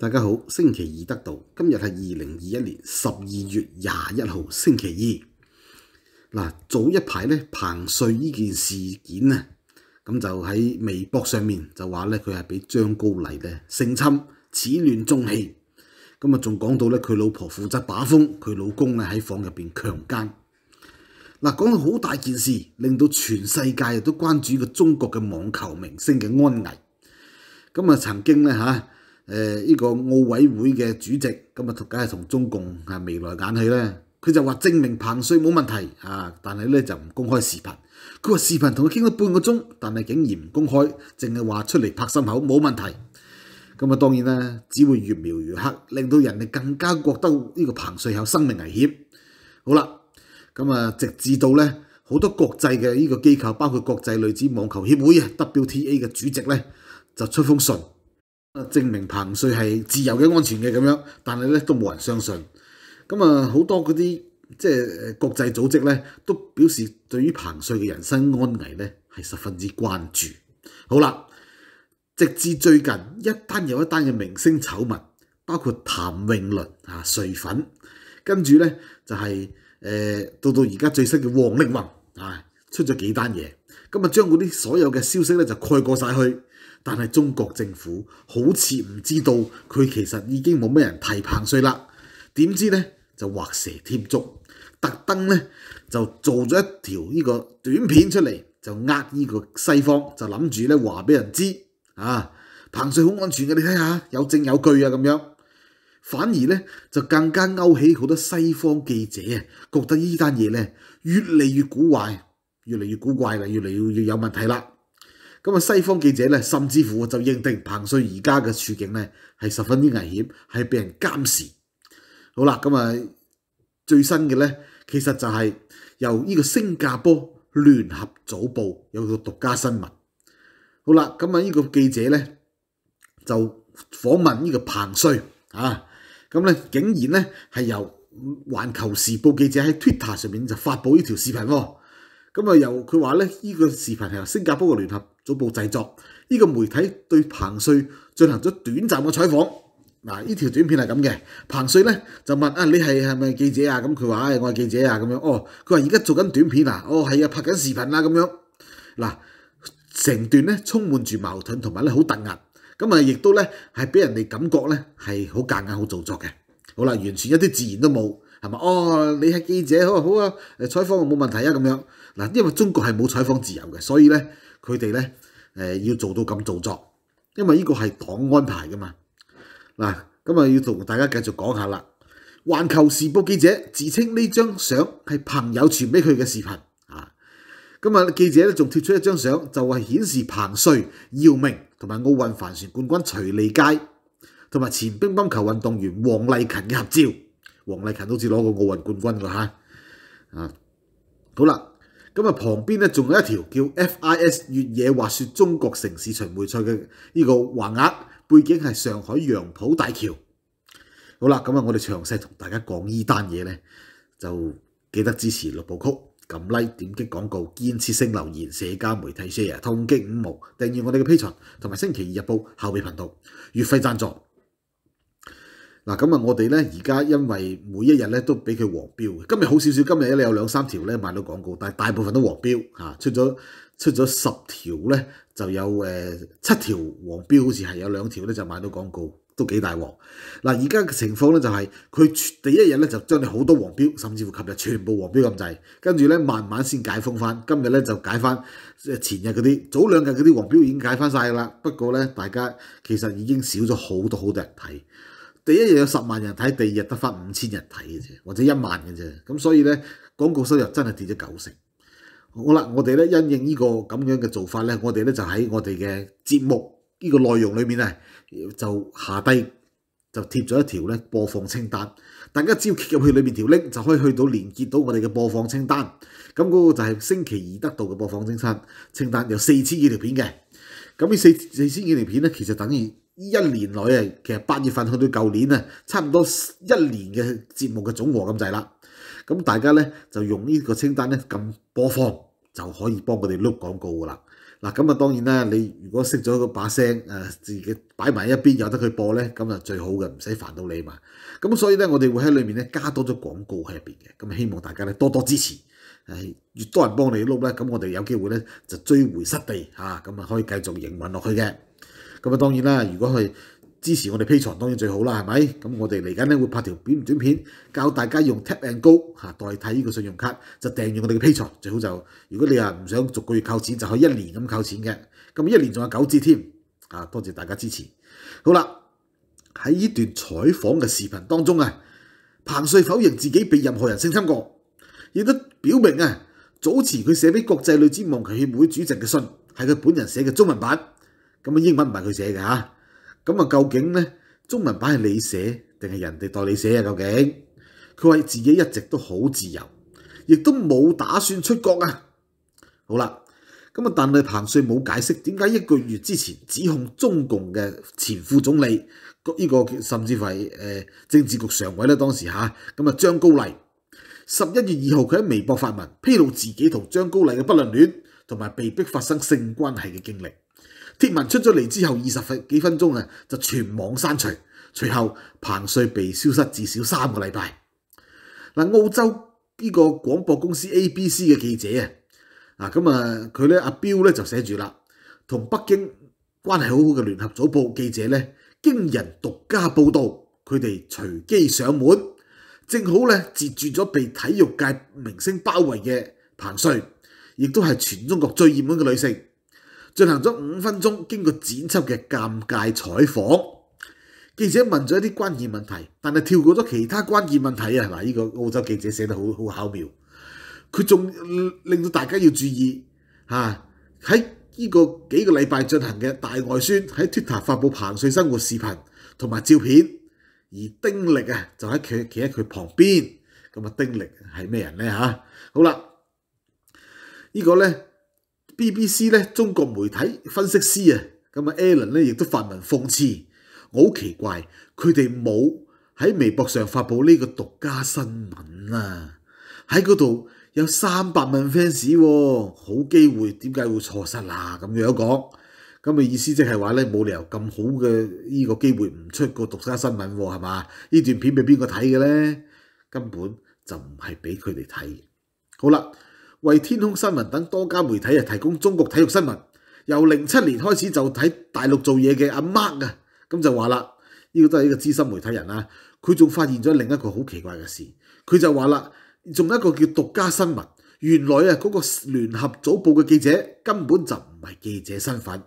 大家好，星期二得到今日系二零二一年十二月廿一号星期二。嗱，早一排咧彭帅呢件事件咧，咁就喺微博上面就话咧佢系俾张高丽咧性侵，始乱终弃。咁啊，仲讲到咧佢老婆负责把风，佢老公咧喺房入边强奸。嗱，讲到好大件事，令到全世界都关注个中国嘅网球明星嘅安危。咁啊，曾经咧吓。誒呢個奧委會嘅主席咁啊，梗係同中共啊眉來眼去咧。佢就話證明彭帥冇問題啊，但係咧就唔公開視頻。佢話視頻同佢傾咗半個鐘，但係竟然唔公開，淨係話出嚟拍心口冇問題。咁啊，當然啦，只會越描越黑，令到人哋更加覺得呢個彭帥有生命危險。好啦，咁啊，直至到咧好多國際嘅呢個機構，包括國際女子網球協會啊 WTA 嘅主席咧，就出封信。啊！证明彭穗系自由嘅、安全嘅咁样，但系咧都冇人相信。咁啊，好多嗰啲即系国际组织咧，都表示对于彭穗嘅人身安危咧系十分之关注。好啦，直至最近一单又一单嘅明星丑闻，包括谭咏麟啊，睡粉，跟住咧就系诶，到到而家最识嘅王力宏啊。出咗幾單嘢，咁啊將嗰啲所有嘅消息咧就蓋過曬去。但係中國政府好似唔知道佢其實已經冇咩人提彭帥啦。點知咧就畫蛇添足，特登咧就做咗一條呢個短片出嚟，就呃呢個西方就諗住咧話俾人知啊，彭帥好安全嘅，你睇下有證有據啊咁樣。反而咧就更加勾起好多西方記者啊，覺得呢單嘢咧越嚟越古怪。越嚟越古怪啦，越嚟越有问题啦。咁啊，西方记者咧，甚至乎就认定彭帅而家嘅处境咧系十分之危险，系被人监视。好啦，咁啊，最新嘅咧，其实就系由呢个新加坡联合早报有个独家新闻。好啦，咁啊，呢个记者咧就访问呢个彭帅啊，咁咧竟然咧系由环球时报记者喺 Twitter 上面就发布呢条视频。咁啊，由佢話咧，呢個視頻係新加坡嘅聯合組部製作，呢個媒體對彭帥進行咗短暫嘅採訪。嗱，呢條短片係咁嘅，彭帥咧就問啊，你係係咪記者啊？咁佢話：，唉，我係記者啊，咁樣。哦，佢話而家做緊短片啊，哦，係啊，拍緊視頻啊，咁樣。嗱，成段咧充滿住矛盾，同埋咧好突兀，咁啊，亦都咧係俾人哋感覺咧係好假硬、好做作嘅。好啦，完全一啲自然都冇。係嘛？哦，你係記者，好啊好啊，誒採訪冇問題啊咁樣。嗱，因為中國係冇採訪自由嘅，所以咧佢哋咧誒要做到咁做作，因為呢個係黨安排噶嘛。嗱，咁啊要同大家繼續講下啦。《環球時報》記者自稱呢張相係朋友傳俾佢嘅視頻啊。咁啊，記者咧仲貼出一張相，就係顯示彭帥、姚明同埋奧運帆船冠軍徐莉佳同埋前乒乓球運動員王麗勤嘅合照。王麗勤都似攞过奥运冠军㗎吓，啊好啦，咁啊旁边咧仲有一条叫 FIS 越野滑雪中国城市巡迴赛嘅呢个横额，背景係上海杨浦大桥。好啦，咁啊我哋详细同大家讲呢单嘢咧，就记得支持六部曲，撳 like 点击广告，建持性留言，社交媒体 share，痛击五毛，订阅我哋嘅 P r 同埋星期二日报后备频道，月費赞助。嗱咁啊！我哋咧而家因為每一日咧都俾佢黃標，今日好少少，今日咧有兩三條咧買到廣告，但大部分都黃標出咗出咗十條咧就有誒七條黃標，好似係有兩條咧就買到廣告，都幾大鑊。嗱而家嘅情況咧就係佢第一日咧就將你好多黃標，甚至乎琴日全部黃標咁滯，跟住咧慢慢先解封翻。今日咧就解翻前日嗰啲早兩日嗰啲黃標已經解翻曬噶啦。不過咧，大家其實已經少咗好多好多人睇。第一日有十万人睇，第二日得翻五千人睇嘅啫，或者一万嘅啫。咁所以咧，广告收入真系跌咗九成。好啦，我哋咧因应呢个咁样嘅做法咧，我哋咧就喺我哋嘅节目呢个内容里面呢，就下低就贴咗一条咧播放清单。大家只要切入去里面条 link，就可以去到连結到我哋嘅播放清单。咁嗰个就系星期二得到嘅播放清单，清单有四千几条片嘅。咁呢四四千几条片咧，其实等于。依一年內啊，其實八月份去到舊年啊，差唔多一年嘅節目嘅總和咁滯啦。咁大家咧就用呢個清單咧咁播放，就可以幫佢哋碌廣告噶啦。嗱咁啊，當然啦，你如果識咗個把聲，誒自己擺埋一邊，有得佢播咧，咁啊最好嘅，唔使煩到你嘛。咁所以咧，我哋會喺裏面咧加多咗廣告喺入邊嘅，咁希望大家咧多多支持。越多人幫你碌咧，咁我哋有機會咧就追回失地嚇，咁啊可以繼續營運落去嘅。咁啊，當然啦，如果係支持我哋 P 財，當然最好啦，係咪？咁我哋嚟緊咧會拍條短短片，教大家用 Tap and Go 嚇代替呢個信用卡，就訂用我哋嘅 P 財，最好就。如果你啊唔想逐個月扣錢，就可以一年咁扣錢嘅。咁一年仲有九折添，啊多謝大家支持。好啦，喺呢段採訪嘅視頻當中啊，彭帥否認自己被任何人性侵過，亦都表明啊，早前佢寫俾國際女子網球協會主席嘅信係佢本人寫嘅中文版。咁啊，英文唔係佢寫嘅嚇，咁啊，究竟咧中文版係你寫定係人哋代你寫啊？究竟佢話自己一直都好自由，亦都冇打算出國啊。好啦，咁啊，但係彭帥冇解釋點解一個月之前指控中共嘅前副總理呢個甚至係政治局常委咧當時嚇咁啊張高麗十一月二號佢喺微博發文披露自己同張高麗嘅不倫戀同埋被逼發生性關係嘅經歷。贴文出咗嚟之后，二十分几分钟啊，就全网删除。随后彭帅被消失至少三个礼拜。嗱，澳洲呢个广播公司 ABC 嘅记者啊，啊咁啊，佢咧阿彪咧就写住啦，同北京关系好好嘅联合早报记者咧，惊人独家报道，佢哋随机上门，正好咧截住咗被体育界明星包围嘅彭帅，亦都系全中国最热门嘅女性。進行咗五分鐘經過剪輯嘅尷尬採訪，記者問咗一啲關鍵問題，但係跳過咗其他關鍵問題啊！嗱，呢個澳洲記者寫得好好巧妙，佢仲令到大家要注意嚇喺呢個幾個禮拜進行嘅大外宣喺 Twitter 發布彭帥生活視頻同埋照片，而丁力啊就喺佢企喺佢旁邊。咁啊，丁力係咩人咧？嚇，好啦，呢個咧。BBC 咧，中國媒體分析師啊，咁啊 a l a n 咧亦都發文諷刺，我好奇怪，佢哋冇喺微博上發布呢個獨家新聞啊，喺嗰度有三百萬 fans，好機會，點解會錯失啦？咁樣講，咁嘅意思即係話咧，冇理由咁好嘅呢個機會唔出個獨家新聞喎，係嘛？呢段片俾邊個睇嘅咧？根本就唔係俾佢哋睇。好啦。为天空新闻等多家媒体啊提供中国体育新闻，由零七年开始就喺大陆做嘢嘅阿 mark 啊，咁就話啦，呢个都系一个资深媒体人啦。佢仲发现咗另一个好奇怪嘅事，佢就話啦，仲一个叫独家新闻，原来啊嗰个联合早报嘅记者根本就唔係记者身份。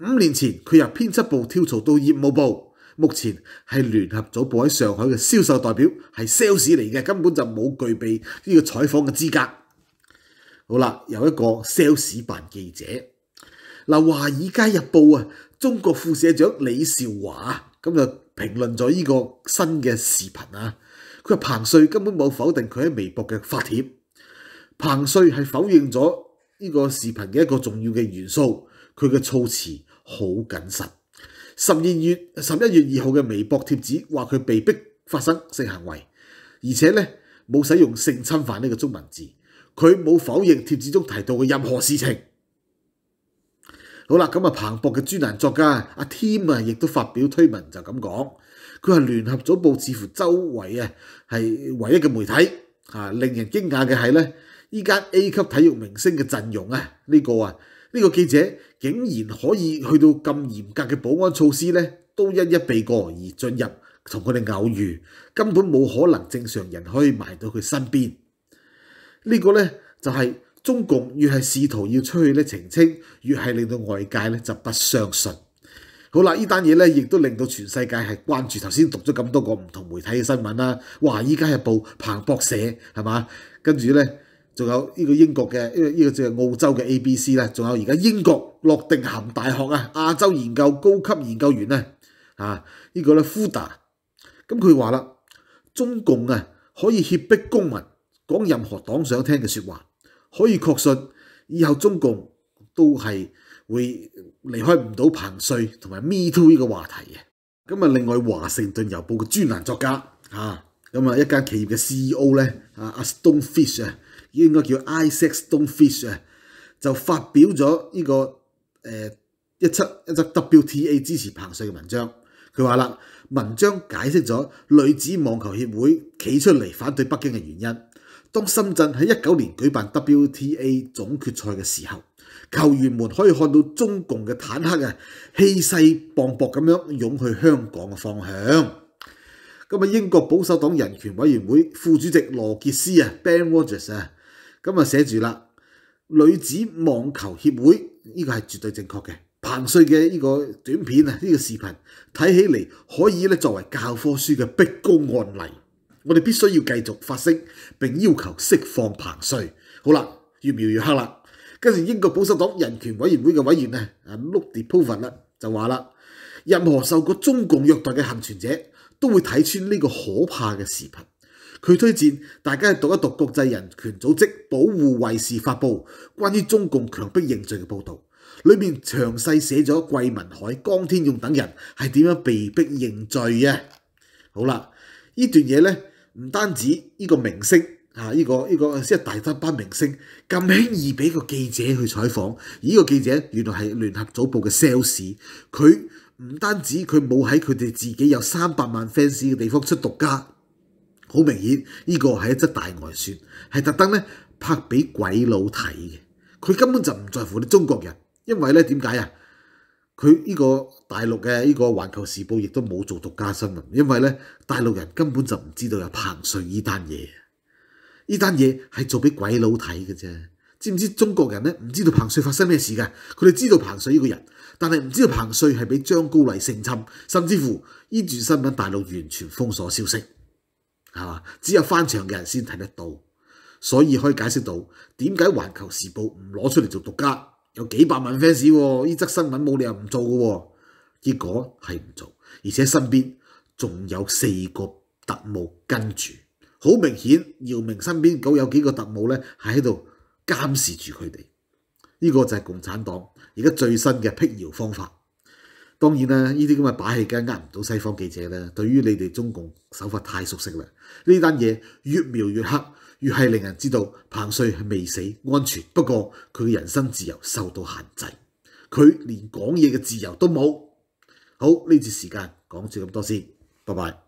五年前佢由编辑部跳槽到业务部，目前係联合早报喺上海嘅销售代表，係 sales 嚟嘅，根本就冇具备呢個采访嘅资格。好啦，有一個 sales 版記者，嗱《華爾街日報》啊，中國副社長李兆華咁就評論咗呢個新嘅視頻啊。佢話彭帥根本冇否定佢喺微博嘅發帖，彭帥係否認咗呢個視頻嘅一個重要嘅元素。佢嘅措辭好谨慎。十二月十一月二號嘅微博貼子話佢被逼發生性行為，而且咧冇使用性侵犯呢個中文字。佢冇否認貼子中提到嘅任何事情。好啦，咁啊，彭博嘅專欄作家阿 Tim 啊，亦都發表推文就咁講。佢係聯合早報似乎周圍啊係唯一嘅媒體。啊。令人驚訝嘅係咧，依家 A 級體育明星嘅陣容啊，呢個啊呢個記者竟然可以去到咁嚴格嘅保安措施咧，都一一避過而進入，同佢哋偶遇，根本冇可能正常人可以埋到佢身邊。呢個咧就係中共越係試圖要出去咧澄清，越係令到外界咧就不相信。好啦，呢單嘢咧亦都令到全世界係關注。頭先讀咗咁多個唔同媒體嘅新聞啦，哇！依家係報彭博社係嘛？跟住咧仲有呢個英國嘅呢個呢個即係澳洲嘅 A B C 啦，仲有而家英國洛定鹹大學啊，亞洲研究高級研究員咧啊，呢個咧 Fuda，咁佢話啦，中共啊可以脅迫公民。講任何黨想聽嘅说話，可以確信以後中共都係會離開唔到彭帥同埋 MeToo 呢個話題嘅。咁啊，另外華盛頓郵報嘅專欄作家啊，咁啊一间企業嘅 CEO 咧啊，Stonefish 啊，應該叫 Isaac Stonefish 啊，就發表咗呢個誒一則一七 WTA 支持彭帥嘅文章。佢話啦，文章解釋咗女子網球協會企出嚟反對北京嘅原因。当深圳喺一九年举办 WTA 总决赛嘅时候，球员们可以看到中共嘅坦克啊，气势磅礴咁样涌去香港嘅方向。咁啊，英国保守党人权委员会副主席罗杰斯啊，Ben Rogers 啊，咁啊写住啦，女子网球协会呢个系绝对正确嘅。彭帥嘅呢个短片啊，呢个视频睇起嚟可以咧作为教科书嘅逼供案例。我哋必須要繼續發声，並要求釋放彭帅。好啦，越描越黑啦。跟住英國保守黨人權委員會嘅委員呢，啊，Luke De p o v w n 就話啦：，任何受過中共虐待嘅幸存者都會睇穿呢個可怕嘅視頻。佢推薦大家去讀一讀國際人權組織保護卫士發布關於中共強迫認罪嘅報導，裏面詳細寫咗桂文海、江天用等人係點樣被逼認罪嘅。好啦，呢段嘢呢，唔單止呢個明星啊，呢個呢個即係大班班明星咁輕易俾個記者去採訪，而呢個記者原來係聯合組部嘅 sales，佢唔單止佢冇喺佢哋自己有三百萬 fans 嘅地方出獨家，好明顯呢個係一則大外宣，係特登咧拍俾鬼佬睇嘅，佢根本就唔在乎啲中國人，因為咧點解啊？佢呢個大陸嘅呢個《環球時報》亦都冇做獨家新聞，因為咧大陸人根本就唔知道有彭帥呢單嘢，呢單嘢係做俾鬼佬睇嘅啫。知唔知中國人咧唔知道彭帥發生咩事嘅？佢哋知道彭帥呢個人，但係唔知道彭帥係俾張高麗性侵，甚至乎呢住新聞大陸完全封鎖消息，係嘛？只有翻牆嘅人先睇得到，所以可以解釋到點解《環球時報》唔攞出嚟做獨家。有幾百萬 fans 呢則新聞冇理由唔做嘅喎，結果係唔做，而且身邊仲有四個特務跟住，好明顯姚明身邊嗰有幾個特務咧係喺度監視住佢哋，呢個就係共產黨而家最新嘅辟謠方法。當然啦，呢啲咁嘅把戲梗係呃唔到西方記者啦，對於你哋中共手法太熟悉啦，呢單嘢越描越黑。越系令人知道彭帅系未死，安全。不过佢嘅人身自由受到限制，佢连讲嘢嘅自由都冇。好呢次时间讲住咁多先，拜拜。